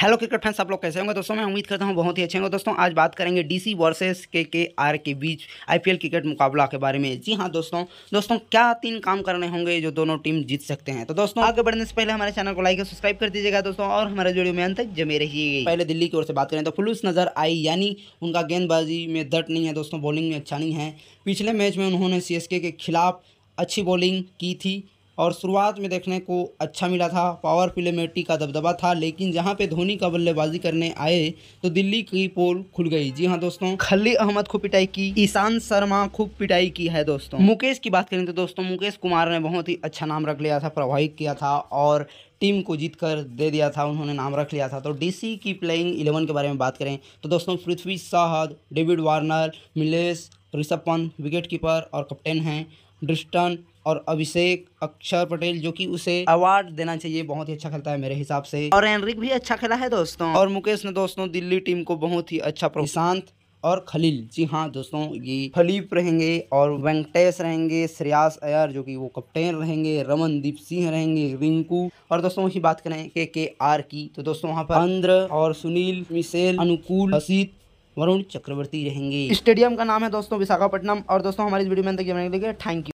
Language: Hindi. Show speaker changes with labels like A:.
A: हेलो क्रिकेट फैंस आप लोग कैसे होंगे दोस्तों मैं उम्मीद करता हूं बहुत ही अच्छे होंगे दोस्तों आज बात करेंगे डीसी वर्सेस के के आर के बीच आईपीएल क्रिकेट मुकाबला के बारे में जी हां दोस्तों दोस्तों क्या तीन काम करने होंगे जो दोनों टीम जीत सकते हैं तो दोस्तों आगे बढ़ने से पहले हमारे चैनल को लाइक और सब्सक्राइब कर दीजिएगा दोस्तों और हमारे वीडियो में अंत तक जमे रहिए पहले दिल्ली की ओर से बात करें तो फुलूस नजर आई यानी उनका गेंदबाजी में दर्ट नहीं है दोस्तों बॉलिंग में अच्छा नहीं है पिछले मैच में उन्होंने सी के खिलाफ अच्छी बॉलिंग की थी और शुरुआत में देखने को अच्छा मिला था पावर प्ले में टी का दबदबा था लेकिन जहां पे धोनी का बल्लेबाजी करने आए तो दिल्ली की पोल खुल गई जी हाँ दोस्तों खली अहमद खूब पिटाई की ईशांत शर्मा खूब पिटाई की है दोस्तों मुकेश की बात करें तो दोस्तों मुकेश कुमार ने बहुत ही अच्छा नाम रख लिया था प्रभावित किया था और टीम को जीत कर दे दिया था उन्होंने नाम रख लिया था तो डीसी की प्लेइंग इलेवन के बारे में बात करें तो दोस्तों पृथ्वी शाह डेविड वार्नर मिलेश ऋषभ पंत विकेट कीपर और कप्टन हैं ड्रिस्टन और अभिषेक अक्षर पटेल जो कि उसे अवार्ड देना चाहिए बहुत ही अच्छा खेलता है मेरे हिसाब से और एनरिक भी अच्छा खेला है दोस्तों और मुकेश ने दोस्तों दिल्ली टीम को बहुत ही अच्छा प्रशांत और खलील जी हाँ दोस्तों ये खलीफ रहेंगे और वेंकटेश रहेंगे श्रेयास अयर जो कि वो कप्तान रहेंगे रमनदीप सिंह रहेंगे रिंकू और दोस्तों वही बात करें के के आर की तो दोस्तों वहाँ पर अंद्र और सुनील मिसेल अनुकूल असित वरुण चक्रवर्ती रहेंगे स्टेडियम का नाम है दोस्तों विशाखापट्टनम और दोस्तों हमारी इस वीडियो में थैंक यू